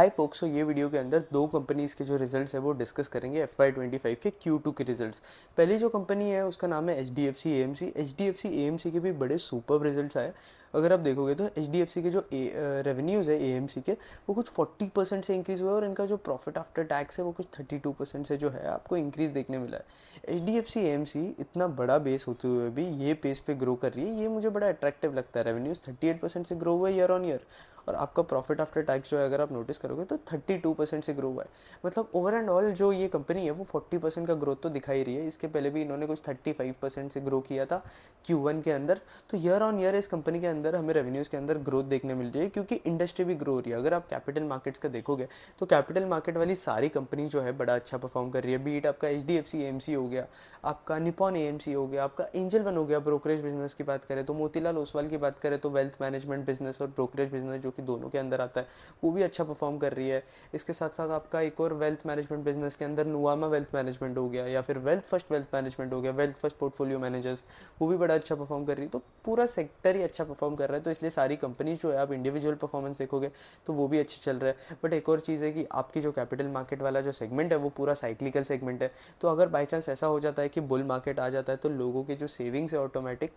high फोक्सो ये video के अंदर दो कंपनीज़ के जो रिजल्ट्स है वो डिस्कस करेंगे एफ वाई ट्वेंटी फाइव के क्यू टू के रिजल्ट्स पहली जो कंपनी है उसका नाम है H D F C M C H D F C M C के भी बड़े सुपर रिजल्ट्स आए अगर आप देखोगे तो एच के जो रेवेन्यूज़ है ए के वो कुछ फोर्टी परसेंट से इंक्रीज़ हुआ है और इनका जो प्रॉफिट आफ्टर टैक्स है वो कुछ थर्टी टू परसेंट से जो है आपको इंक्रीज़ देखने मिला है H D F C M C इतना बड़ा बेस होते हुए भी ये पेस पे ग्रो कर रही है ये मुझे बड़ा अट्रैक्टिव लगता है रेवेन्यूज़ थर्टी एट परसेंट से ग्रो हुआ है ईयर ऑन ईयर और आपका प्रॉफिट आफ्टर टैक्स जो है अगर आप नोटिस करोगे तो थर्टी टू परसेंट से ग्रो हुआ है मतलब ओवर एंड ऑल जो ये कंपनी है वो फोर्टी परसेंट का ग्रोथ तो दिखाई रही है इसके पहले भी इन्होंने कुछ थर्टी फाइव परसेंट से ग्रो किया था क्यू वन के अंदर तो ईयर ऑन ईयर इस कंपनी के अंदर अंदर हमें रेवेन्यूज़ के अंदर ग्रोथ देखने मिल रही है क्योंकि इंडस्ट्री भी ग्रो हो रही है अगर आप कैपिटल मार्केट्स का देखोगे तो कैपिटल मार्केट वाली सारी कंपनी जो है बड़ा अच्छा परफॉर्म कर रही है बीट आपका एच डी हो गया आपका निपॉन ए हो गया आपका एंजल वन हो गया ब्रोकरेज बिजनेस की बात करें तो मोतीलाल ओसवाल की बात करें तो वेल्थ मैनेजमेंट बिजनेस और ब्रोकरेज बिजनेस जो कि दोनों के अंदर आता है वो भी अच्छा परफॉर्म कर रही है इसके साथ साथ आपका एक और वेल्थ मैनेजमेंट बिजनेस के अंदर नुआमा वेल्थ मैनेजमेंट हो गया या फिर वेल्थ फर्स्ट वेल्थ मैनेजमेंट हो गया वेल्थ फर्स्ट पोर्टफोलियो मैनेजर्स वो भी बड़ा अच्छा परफॉर्म कर रही है तो पूरा सेक्टर ही अच्छा परफॉर्म परफॉर्म कर रहा है तो इसलिए सारी कंपनी जो है आप इंडिविजुअल परफॉर्मेंस देखोगे तो वो भी अच्छे चल रहा है बट एक और चीज़ है कि आपकी जो कैपिटल मार्केट वाला जो सेगमेंट है वो पूरा साइक्लिकल सेगमेंट है तो अगर बाई चांस ऐसा हो जाता है कि बुल मार्केट आ जाता है तो लोगों के जो सेविंग्स है ऑटोमेटिक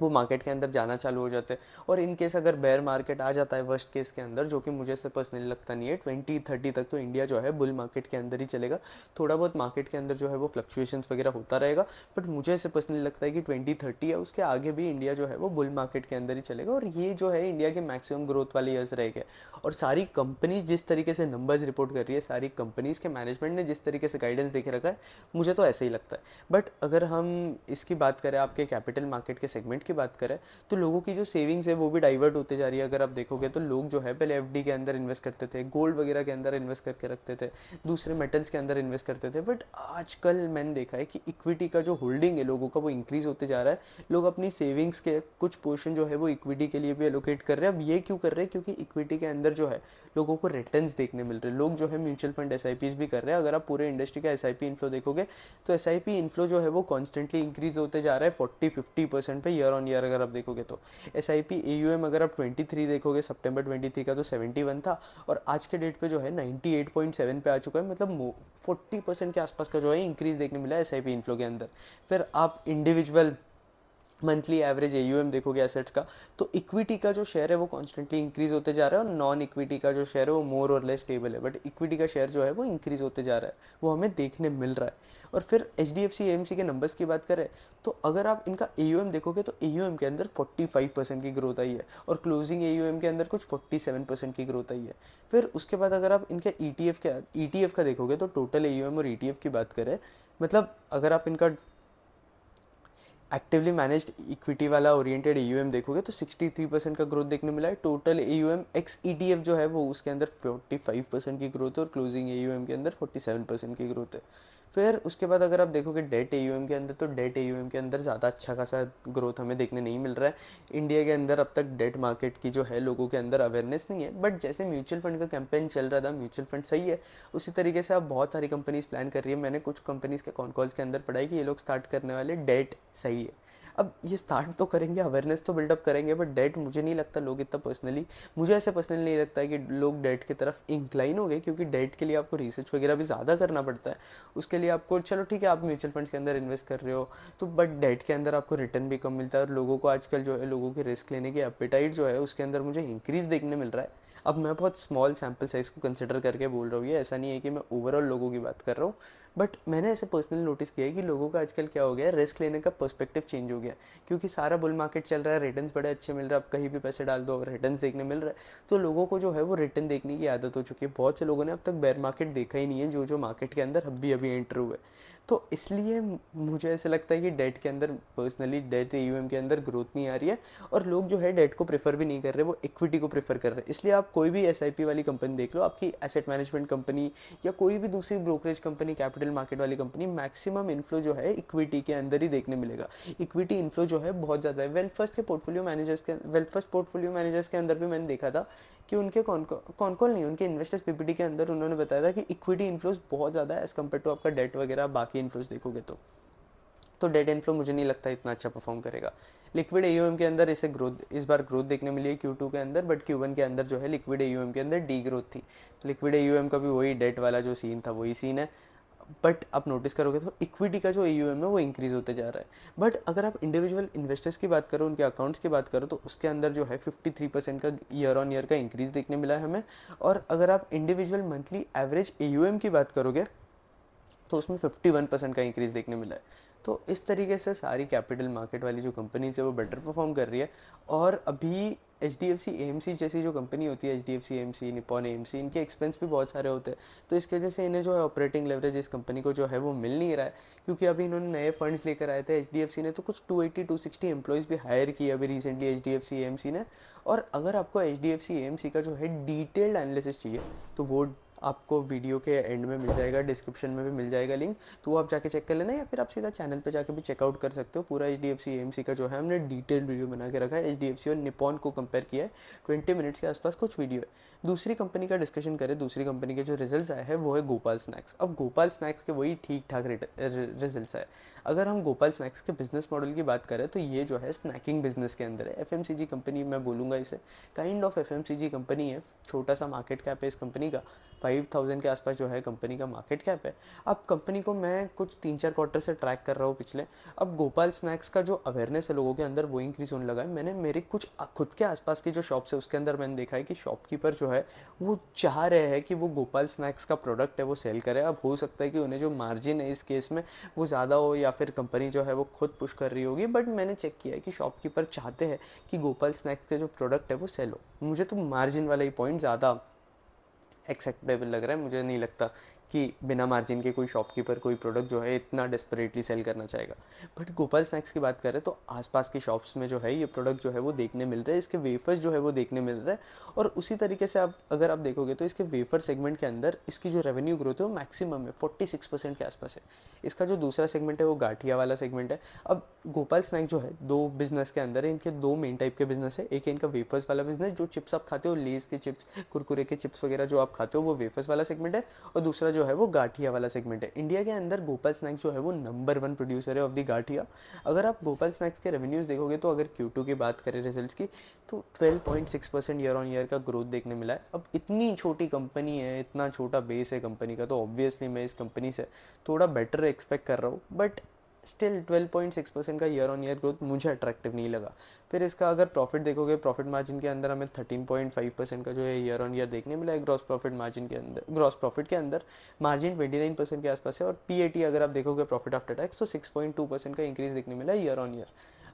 वो मार्केट के अंदर जाना चालू हो जाते हैं और इन केस अगर बेयर मार्केट आ जाता है वर्स्ट केस के अंदर जो कि मुझे से पर्सनली लगता नहीं है ट्वेंटी थर्टी तक तो इंडिया जो है बुल मार्केट के अंदर ही चलेगा थोड़ा बहुत मार्केट के अंदर जो है वो फ्लक्चुएशंस वगैरह होता रहेगा बट मुझे से पर्सनली लगता है कि ट्वेंटी थर्टी है उसके आगे भी इंडिया जो है वो बुल मार्केट के अंदर ही चलेगा और ये जो है इंडिया के मैक्सिमम ग्रोथ वाले ईयर्स रहेगा और सारी कंपनीज जिस तरीके से नंबर्स रिपोर्ट कर रही है सारी कंपनीज़ के मैनेजमेंट ने जिस तरीके से गाइडेंस देखे रखा है मुझे तो ऐसे ही लगता है बट अगर हम इसकी बात करें आपके कैपिटल मार्केट के सेगमेंट मार्केट की बात करें तो लोगों की जो सेविंग्स है वो भी डाइवर्ट होते जा रही है अगर आप देखोगे तो लोग जो है पहले एफ के अंदर इन्वेस्ट करते थे गोल्ड वगैरह के अंदर इन्वेस्ट करके रखते थे दूसरे मेटल्स के अंदर इन्वेस्ट करते थे बट आजकल मैंने देखा है कि इक्विटी का जो होल्डिंग है लोगों का वो इंक्रीज़ होते जा रहा है लोग अपनी सेविंग्स के कुछ पोर्शन जो है वो इक्विटी के लिए भी एलोकेट कर रहे हैं अब ये क्यों कर रहे हैं क्योंकि इक्विटी के अंदर जो है लोगों को रिटर्न देखने मिल रहे हैं लोग जो है म्यूचुअल फंड एस भी कर रहे हैं अगर आप पूरे इंडस्ट्री का एस इन्फ्लो देखोगे तो एस इन्फ्लो जो है वो कॉन्स्टेंटली इंक्रीज होते जा रहा है फोर्टी फिफ्टी परसेंट पर ईयर ईयर ऑन ईयर अगर आप देखोगे तो S I P A U M अगर आप ट्वेंटी थ्री देखोगे सेप्टेम्बर ट्वेंटी थ्री का तो सेवेंटी वन था और आज के डेट पे जो है नाइन्टी एट पॉइंट सेवन पे आ चुका है मतलब फोर्टी परसेंट के आसपास का जो है इंक्रीज देखने मिला है एस आई पी इनफ्लो के अंदर फिर आप इंडिविजुअल मंथली एवरेज ए देखोगे एसेट्स का तो इक्विटी का जो शेयर है वो कॉन्स्टेंटली इंक्रीज होते जा रहा है और नॉन इक्विटी का जो शेयर है वो मोर और लेस स्टेबल है बट इक्विटी का शेयर जो है वो इंक्रीज होते जा रहा है वो हमें देखने मिल रहा है और फिर H D F C M C के नंबर्स की बात करें तो अगर आप इनका ए यू एम देखोगे तो ए यू एम के अंदर फोर्टी फाइव परसेंट की ग्रोथ आई है और क्लोजिंग ए यू एम के अंदर कुछ फोर्टी सेवन परसेंट की ग्रोथ आई है फिर उसके बाद अगर आप इनके ई टी एफ का ई टी एफ का देखोगे तो टोटल ए यू एम और ई टी एफ की बात करें मतलब अगर आप इनका एक्टिवली मैनेज इक्विटी वाला ओरिएंटेड ई देखोगे तो 63 परसेंट का ग्रोथ देखने मिला है total A U X E जो है वो उसके अंदर 45 परसेंट की ग्रोथ है और क्लोजिंग ए के अंदर 47 परसेंट की ग्रोथ है फिर उसके बाद अगर आप देखोगे डेट ए के अंदर तो डेट ए के अंदर ज़्यादा अच्छा खासा ग्रोथ हमें देखने नहीं मिल रहा है इंडिया के अंदर अब तक डेट मार्केट की जो है लोगों के अंदर अवेयरनेस नहीं है बट जैसे म्यूचुअल फंड का कैंपेन चल रहा था म्यूचुअल फंड सही है उसी तरीके से आप बहुत सारी कंपनीज़ प्लान कर रही है मैंने कुछ कंपनीज़ के कॉन कॉल्स के अंदर पढ़ाई कि ये लोग स्टार्ट करने वाले डेट सही है अब ये स्टार्ट तो करेंगे अवेयरनेस तो बिल्डअप करेंगे बट डेट मुझे नहीं लगता लोग इतना पर्सनली मुझे ऐसे पर्सनली नहीं लगता है कि लोग डेट की तरफ इंक्लाइन हो गए क्योंकि डेट के लिए आपको रिसर्च वगैरह भी ज़्यादा करना पड़ता है उसके लिए आपको चलो ठीक है आप म्यूचुअल फंड्स के अंदर इन्वेस्ट कर रहे हो तो बट डेट के अंदर आपको रिटर्न भी कम मिलता है और लोगों को आजकल जो है लोगों की रिस्क लेने की एपेटाइट जो है उसके अंदर मुझे इंक्रीज़ देखने मिल रहा है अब मैं बहुत स्मॉल सैम्पल साइज़ को कंसिडर करके बोल रहा हूँ ये ऐसा नहीं है कि मैं ओवरऑल लोगों की बात कर रहा हूँ बट मैंने ऐसे पर्सनली नोटिस किया है कि लोगों का आजकल क्या हो गया है रिस्क लेने का पर्सपेक्टिव चेंज हो गया क्योंकि सारा बुल मार्केट चल रहा है रिटर्न बड़े अच्छे मिल रहा है आप कहीं भी पैसे डाल दो रिटर्न देखने मिल रहा है तो लोगों को जो है वो रिटर्न देखने की आदत हो चुकी है बहुत से लोगों ने अब तक बेयर मार्केट देखा ही नहीं है जो जो मार्केट के अंदर अभी अभी एंटर हुए तो इसलिए मुझे ऐसा लगता है कि डेट के अंदर पर्सनली डेट ई के अंदर ग्रोथ नहीं आ रही है और लोग जो है डेट को प्रेफर भी नहीं कर रहे वो इक्विटी को प्रेफर कर रहे हैं इसलिए आप कोई भी एस वाली कंपनी देख लो आपकी एसेट मैनेजमेंट कंपनी या कोई भी दूसरी ब्रोकरेज कंपनी कैपिटल मार्केट वाली कंपनी मैक्सिमम इन्फ्लो जो है इक्विटी के अंदर ही देखने मिलेगा इक्विटी इन्फ्लो जो है बहुत ज़्यादा है वेल्थ फर्स्ट के पोर्टफोलियो मैनेजर्स के वेल्थ फर्स्ट पोर्टफोलियो मैनेजर्स के अंदर भी मैंने देखा था कि उनके कौन कौन कौन नहीं उनके इन्वेस्टर्स पीपीटी के अंदर उन्होंने बताया था कि इक्विटी इन्फ्लोज बहुत ज़्यादा है एज कम्पेयर टू आपका डेट वगैरह बाकी बाकी इन्फ्लोज देखोगे तो तो डेट इन्फ्लो मुझे नहीं लगता इतना अच्छा परफॉर्म करेगा लिक्विड ए के अंदर इसे ग्रोथ इस बार ग्रोथ देखने मिली है क्यू टू के अंदर बट क्यू वन के अंदर जो है लिक्विड ए के अंदर डी ग्रोथ थी लिक्विड ए का भी वही डेट वाला जो सीन था वही सीन है बट आप नोटिस करोगे तो इक्विटी का जो ए है वो इंक्रीज़ होते जा रहा है बट अगर आप इंडिविजुअल इन्वेस्टर्स की बात करो उनके अकाउंट्स की बात करो तो उसके अंदर जो है 53 परसेंट का ईयर ऑन ईयर का इंक्रीज़ देखने मिला है हमें और अगर आप इंडिविजुअल मंथली एवरेज ए की बात करोगे तो उसमें फिफ्टी वन परसेंट का इंक्रीज़ देखने मिला है तो इस तरीके से सारी कैपिटल मार्केट वाली जो कंपनीज है वो बेटर परफॉर्म कर रही है और अभी H D F C M C जैसी जो कंपनी होती है H D F C M C Nippon M C इनके एक्सपेंस भी बहुत सारे होते हैं तो इसकी वजह से इन्हें जो है ऑपरेटिंग लेवरेज इस कंपनी को जो है वो मिल नहीं रहा है क्योंकि अभी इन्होंने नए फंड्स लेकर आए थे एच डी एफ सी ने तो कुछ two eighty two sixty employees भी हायर किए अभी recently H D F C M C ने और अगर आपको H D F C M C का जो है डिटेल्ड एनालिसिस चाहिए तो वो आपको वीडियो के एंड में मिल जाएगा डिस्क्रिप्शन में भी मिल जाएगा लिंक तो वो आप जाके चेक कर लेना या फिर आप सीधा चैनल पर जाकर भी चेकआउट कर सकते हो पूरा H D F C M C का जो है हमने डिटेल वीडियो बना के रखा है एच डी एफ सी और निपॉन को कंपेयर किया है ट्वेंटी मिनट्स के आसपास कुछ वीडियो है दूसरी कंपनी का डिस्कशन करें दूसरी कंपनी के जो रिजल्ट आए हैं वो है गोपाल स्नैक्स अब गोपाल स्नैक्स के वही ठीक ठाक रिजल्ट आए अगर हम गोपाल स्नैक्स के बिजनेस मॉडल की बात करें तो ये जो है स्नैकिंग बिजनेस के अंदर है एफ कंपनी मैं बोलूँगा इसे काइंड ऑफ एफ कंपनी है छोटा सा मार्केट कैप है इस कंपनी का फाइव थाउजेंड के आसपास जो है कंपनी का मार्केट कैप है अब कंपनी को मैं कुछ तीन चार क्वार्टर से ट्रैक कर रहा हूँ पिछले अब गोपाल स्नैक्स का जो अवेयरनेस है लोगों के अंदर वो इंक्रीज होने लगा है मैंने मेरे कुछ खुद के आसपास की जो शॉप्स है उसके अंदर मैंने देखा है कि शॉपकीपर जो है वो चाह रहे हैं कि वो गोपाल स्नैक्स का प्रोडक्ट है वो सेल करे अब हो सकता है कि उन्हें जो मार्जिन है इस केस में वो ज़्यादा हो या फिर कंपनी जो है वो खुद पुश कर रही होगी बट मैंने चेक किया है कि शॉपकीपर चाहते हैं कि गोपाल स्नैक्स के जो प्रोडक्ट है वो सेल हो मुझे तो मार्जिन वाला ही पॉइंट ज़्यादा एक्सेप्टेबल लग रहा है मुझे नहीं लगता कि बिना मार्जिन के कोई शॉपकीपर कोई प्रोडक्ट जो है इतना डेस्परेटली सेल करना चाहेगा बट गोपाल स्नैक्स की बात करें तो आसपास की शॉप्स में जो है ये प्रोडक्ट जो है वो देखने मिल रहा है इसके वेफर्स जो है वो देखने मिल रहा है और उसी तरीके से आप अगर आप देखोगे तो इसके वेफर सेगमेंट के अंदर इसकी जो रेवेन्यू ग्रोथ है वो मैक्सिमम है फोर्टी सिक्स परसेंट के आसपास है इसका जो दूसरा सेगमेंट है वो गाठिया वाला सेगमेंट है अब गोपाल स्नैक्स जो है दो बिजनेस के अंदर है इनके दो मेन टाइप के बिजनेस है एक है इनका वेफर्स वाला बिजनेस जो चिप्स आप खाते हो लेस के चिप्स कुरकुरे के चिप्स वगैरह जो आप खाते हो वो वेफर्स वाला सेगमेंट है और दूसरा जो जो है वो गाठिया वाला सेगमेंट है इंडिया के अंदर गोपाल स्नैक्स जो है वो नंबर वन प्रोड्यूसर है ऑफ दी गाठिया अगर आप गोपाल स्नैक्स के रेवेन्यूज़ देखोगे तो अगर क्यू की बात करें रिजल्ट की तो six percent year on year का ग्रोथ देखने मिला है अब इतनी छोटी कंपनी है इतना छोटा बेस है कंपनी का तो ऑब्वियसली मैं इस कंपनी से थोड़ा बेटर एक्सपेक्ट कर रहा हूँ बट स्टिल 12.6 परसेंट का ईयर ऑन ईयर ग्रोथ मुझे अट्रैक्टिव नहीं लगा फिर इसका अगर प्रॉफिट देखोगे प्रॉफिट मार्जिन के अंदर हमें 13.5 परसेंट का जो है ईयर ऑन ईयर देखने मिला है ग्रॉस प्रॉफिट मार्जिन के अंदर ग्रॉस प्रॉफिट के अंदर मार्जिन 29 परसेंट के आसपास है और पी अगर आप देखोगे प्रॉफिट आफ्टर टैक्स तो सिक्स का इंक्रीज देखने मिला ईयर ऑन ईयर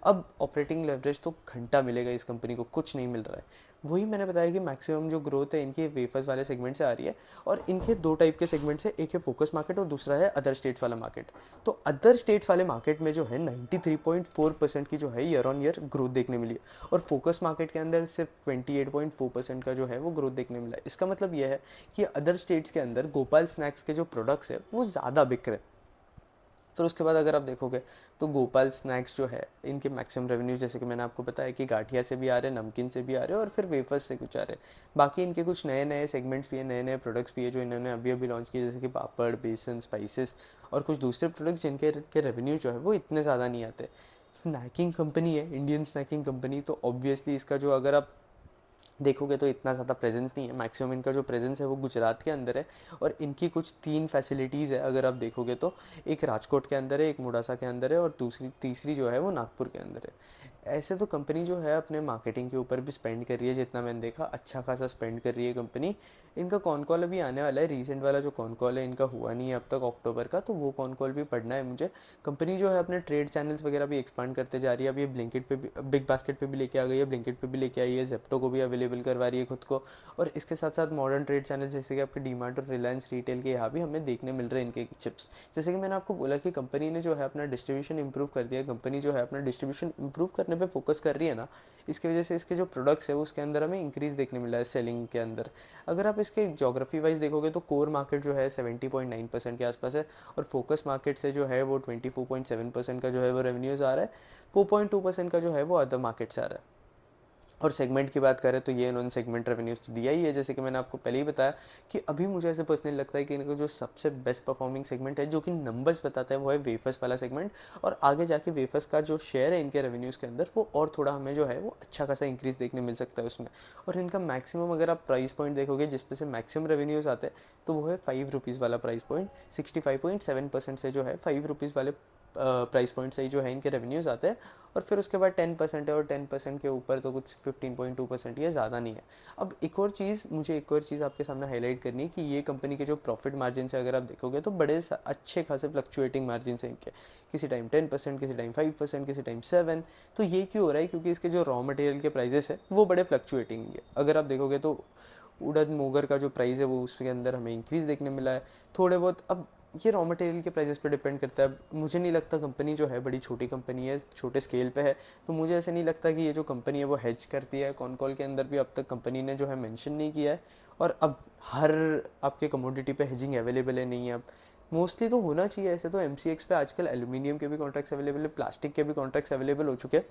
अब ऑपरेटिंग लेवरेज तो घंटा मिलेगा इस कंपनी को कुछ नहीं मिल रहा है वही मैंने बताया कि मैक्सिमम जो ग्रोथ है इनके वेफर्स वाले सेगमेंट से आ रही है और इनके दो टाइप के सेगमेंट से एक है फोकस मार्केट और दूसरा है अदर स्टेट्स वाला मार्केट तो अदर स्टेट्स वाले मार्केट में जो है 93.4 परसेंट की जो है ईयर ऑन ईयर ग्रोथ देखने मिली और फोकस मार्केट के अंदर सिर्फ फोर परसेंट का जो है वो ग्रोथ देखने मिला है इसका मतलब यह है कि अदर स्टेट्स के अंदर गोपाल स्नैक्स के जो प्रोडक्ट्स है वो ज़्यादा बिक रहे हैं फिर उसके बाद अगर आप देखोगे तो गोपाल स्नैक्स जो है इनके मैक्सिमम रेवेन्यू जैसे कि मैंने आपको बताया कि गाठिया से भी आ रहे हैं नमकीन से भी आ रहे हैं और फिर वेफर्स से कुछ आ रहे हैं बाकी इनके कुछ नए नए सेगमेंट्स भी हैं नए नए प्रोडक्ट्स भी है जो इन्होंने अभी अभी लॉन्च किए जैसे कि पापड़ बेसन स्पाइसेस और कुछ दूसरे प्रोडक्ट्स जिनके के रेवेन्यू जो है वो इतने ज़्यादा नहीं आते स्नैकिंग कंपनी है इंडियन स्नैकिंग कंपनी तो ऑब्वियसली इसका जो अगर आप देखोगे तो इतना ज़्यादा प्रेजेंस नहीं है मैक्सिमम इनका जो प्रेजेंस है वो गुजरात के अंदर है और इनकी कुछ तीन फैसिलिटीज़ है अगर आप देखोगे तो एक राजकोट के अंदर है एक मुडासा के अंदर है और दूसरी तीसरी जो है वो नागपुर के अंदर है ऐसे तो कंपनी जो है अपने मार्केटिंग के ऊपर भी स्पेंड कर रही है जितना मैंने देखा अच्छा खासा स्पेंड कर रही है कंपनी इनका कॉन कॉल अभी आने वाला है रीसेंट वाला जो कॉन कॉल है इनका हुआ नहीं है अब तक अक्टूबर का तो वो कॉन कॉल भी पढ़ना है मुझे कंपनी जो है अपने ट्रेड चैनल्स वगैरह भी एक्सपांड करते जा रही है अभी ये ब्लिंकिट पे भी बिग बास्केट पे भी लेके आ गई है ब्लिंकिट पे भी लेके आई है जेप्टो को भी अवेलेबल अवेलेबल करवा रही है खुद को और इसके साथ साथ मॉडर्न ट्रेड चैनल जैसे कि आपके डी और रिलायंस रिटेल के यहाँ भी हमें देखने मिल रहे हैं इनके चिप्स जैसे कि मैंने आपको बोला कि कंपनी ने जो है अपना डिस्ट्रीब्यूशन इंप्रूव कर दिया कंपनी जो है अपना डिस्ट्रीब्यूशन इंप्रूव करने पर फोकस कर रही है ना इसकी वजह से इसके जो प्रोडक्ट्स है उसके अंदर हमें इंक्रीज देखने मिला है सेलिंग के अंदर अगर आप इसके जोग्राफी वाइज देखोगे तो कोर मार्केट जो है सेवेंटी पॉइंट नाइन परसेंट के आसपास है और फोकस मार्केट से जो है वो twenty four point seven percent का जो है वो रेवेन्यूज़ आ रहा है फोर पॉइंट टू परसेंट का जो है वो अदर मार्केट से आ रहा है और सेगमेंट की बात करें तो ये इन्होंने सेगमेंट रेवेन्यूज़ तो दिया ही है जैसे कि मैंने आपको पहले ही बताया कि अभी मुझे ऐसे पर्सनली लगता है कि इनका जो सबसे बेस्ट परफॉर्मिंग सेगमेंट है जो कि नंबर्स बताता है वो है वेफर्स वाला सेगमेंट और आगे जाके वेफर्स का जो शेयर है इनके रेवेन्यूज़ के अंदर वो और थोड़ा हमें जो है वो अच्छा खासा इंक्रीज़ देखने मिल सकता है उसमें और इनका मैक्सिमम अगर आप प्राइस पॉइंट देखोगे जिस से मैक्सिमम रेवेन्यूज़ आते हैं तो वो है फाइव रुपीज़ वाला price point sixty five point seven percent से जो है फाइव रुपीज़ वाले प्राइस पॉइंट से ही जो है इनके रेवेन्यूज़ आते हैं और फिर उसके बाद टेन परसेंट है और टेन परसेंट के ऊपर तो कुछ फिफ्टीन पॉइंट टू परसेंट ये ज़्यादा नहीं है अब एक और चीज़ मुझे एक और चीज़ आपके सामने हाईलाइट करनी है कि ये कंपनी के जो प्रॉफिट मार्जिन से अगर आप देखोगे तो बड़े अच्छे खासे फ्लक्चुएटिंग मार्जिन है इनके किसी टाइम टेन परसेंट किसी टाइम फाइव परसेंट किसी टाइम सेवन तो ये क्यों हो रहा है क्योंकि इसके जो रॉ मटेरियल के प्राइजेस है वो बड़े फ्लक्चुएटिंग है अगर आप देखोगे तो उड़द मोगर का जो प्राइस है वो उसके अंदर हमें इंक्रीज़ देखने मिला है थोड़े बहुत अब ये रॉ मटेरियल के प्राइसेस पे डिपेंड करता है मुझे नहीं लगता कंपनी जो है बड़ी छोटी कंपनी है छोटे स्केल पे है तो मुझे ऐसे नहीं लगता कि ये जो कंपनी है वो हेज करती है कॉन कॉल के अंदर भी अब तक कंपनी ने जो है मेंशन नहीं किया है और अब हर आपके कमोडिटी पे हेजिंग अवेलेबल है नहीं है अब मोस्टली तो होना चाहिए ऐसे तो एम पे आजकल एलुमिनियम के भी कॉन्ट्रैक्ट्स अवेलेबल है प्लास्टिक के भी कॉन्ट्रैक्ट्स अवेलेबल हो चुके हैं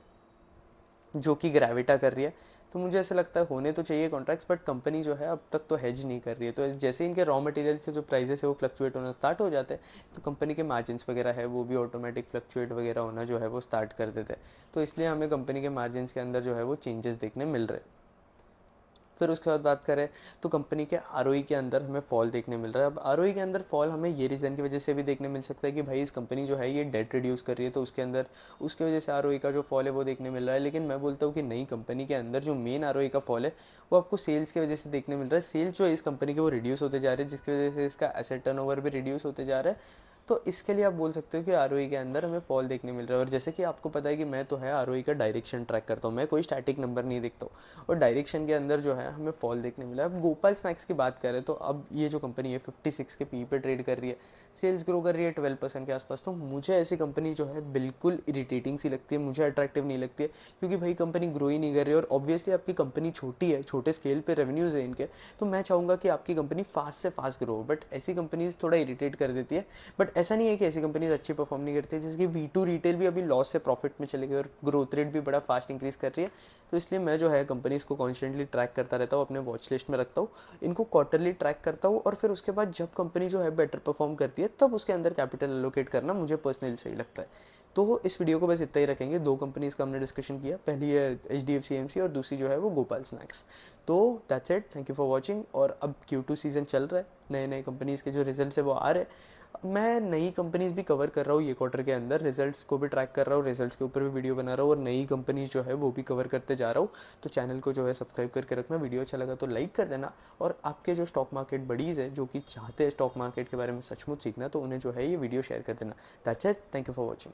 जो कि ग्रेविटा कर रही है तो मुझे ऐसा लगता है होने तो चाहिए कॉन्ट्रैक्ट्स बट कंपनी जो है अब तक तो हैज नहीं कर रही है तो जैसे इनके रॉ मटेरियल के जो प्राइजेस है वो फ्लक्चुएट होना स्टार्ट हो जाते हैं तो कंपनी के मार्जिनस वगैरह है वो भी ऑटोमेटिक फ्लक्चुएट वगैरह होना जो है वो स्टार्ट कर देते हैं तो इसलिए हमें कंपनी के मार्जिनस के अंदर जो है वो चेंजेस देखने मिल रहे हैं फिर उसके बाद बात करें तो कंपनी के आर के अंदर हमें फॉल देखने मिल रहा है अब आर के अंदर फॉल हमें ये रीज़न की वजह से भी देखने मिल सकता है कि भाई इस कंपनी जो है ये डेट रिड्यूस कर रही है तो उसके अंदर उसकी वजह से आर का जो फॉल है वो देखने मिल रहा है लेकिन मैं बोलता हूँ कि नई कंपनी के अंदर जो मेन आर का फॉल है वो आपको सेल्स की वजह से देखने मिल रहा है सेल्स जो है इस कंपनी के वो रिड्यूस होते जा रहे हैं जिसकी वजह से इसका एसेट टर्न भी रिड्यूस होते जा रहा है तो इसके लिए आप बोल सकते हो कि आर e के अंदर हमें फॉल देखने मिल रहा है और जैसे कि आपको पता है कि मैं तो है आर e का डायरेक्शन ट्रैक करता हूँ मैं कोई स्टैटिक नंबर नहीं देखता हूँ और डायरेक्शन के अंदर जो है हमें फॉल देखने मिला अब गोपाल स्नैक्स की बात करें तो अब ये जो कंपनी है फिफ्टी सिक्स के पी e पे ट्रेड कर रही है सेल्स ग्रो कर रही है ट्वेल्व परसेंट के आसपास तो मुझे ऐसी कंपनी जो है बिल्कुल इरीटेटिंग सी लगती है मुझे अट्रैक्टिव नहीं लगती है क्योंकि भाई कंपनी ग्रो ही नहीं कर रही और ऑब्वियसली आपकी कंपनी छोटी है छोटे स्केल पर रेवेन्यूज़ है इनके तो मैं चाहूँगा कि आपकी कंपनी फास्ट से फास्ट ग्रो हो बट ऐसी कंपनीज थोड़ा इरीटेट कर देती है बट ऐसा नहीं है कि ऐसी कंपनीज अच्छी परफॉर्म नहीं करती जैसे कि वी टू रिटेल भी अभी लॉस से प्रॉफिट में चले गए और ग्रोथ रेट भी बड़ा फास्ट इंक्रीज कर रही है तो इसलिए मैं जो है कंपनीज़ को कॉन्स्टेंटली ट्रैक करता रहता हूँ अपने वॉच लिस्ट में रखता हूँ इनको क्वार्टरली ट्रैक करता हूँ और फिर उसके बाद जब कंपनी जो है बेटर परफॉर्म करती है तब उसके अंदर कैपिटल एलोकेट करना मुझे पर्सनली सही लगता है तो इस वीडियो को बस इतना ही रखेंगे दो कंपनीज़ का हमने डिस्कशन किया पहली है H D F C M C और दूसरी जो है वो गोपाल स्नैक्स तो that's it thank you for watching और अब क्यू टू सीज़न चल रहा है नए नए कंपनीज़ के जो रिजल्ट है वो आ रहे हैं मैं नई कंपनीज भी कवर कर रहा हूँ ये क्वार्टर के अंदर रिजल्ट्स को भी ट्रैक कर रहा हूँ रिजल्ट्स के ऊपर भी वीडियो बना रहा हूँ और नई कंपनीज जो है वो भी कवर करते जा रहा हूँ तो चैनल को जो है सब्सक्राइब करके रखना वीडियो अच्छा लगा तो लाइक कर देना और आपके जो स्टॉक मार्केट बडीज़ है जो कि चाहते हैं स्टॉक मार्केट के बारे में सचमुच सीखना तो उन्हें जो है ये वीडियो शेयर कर देना that's it thank you for watching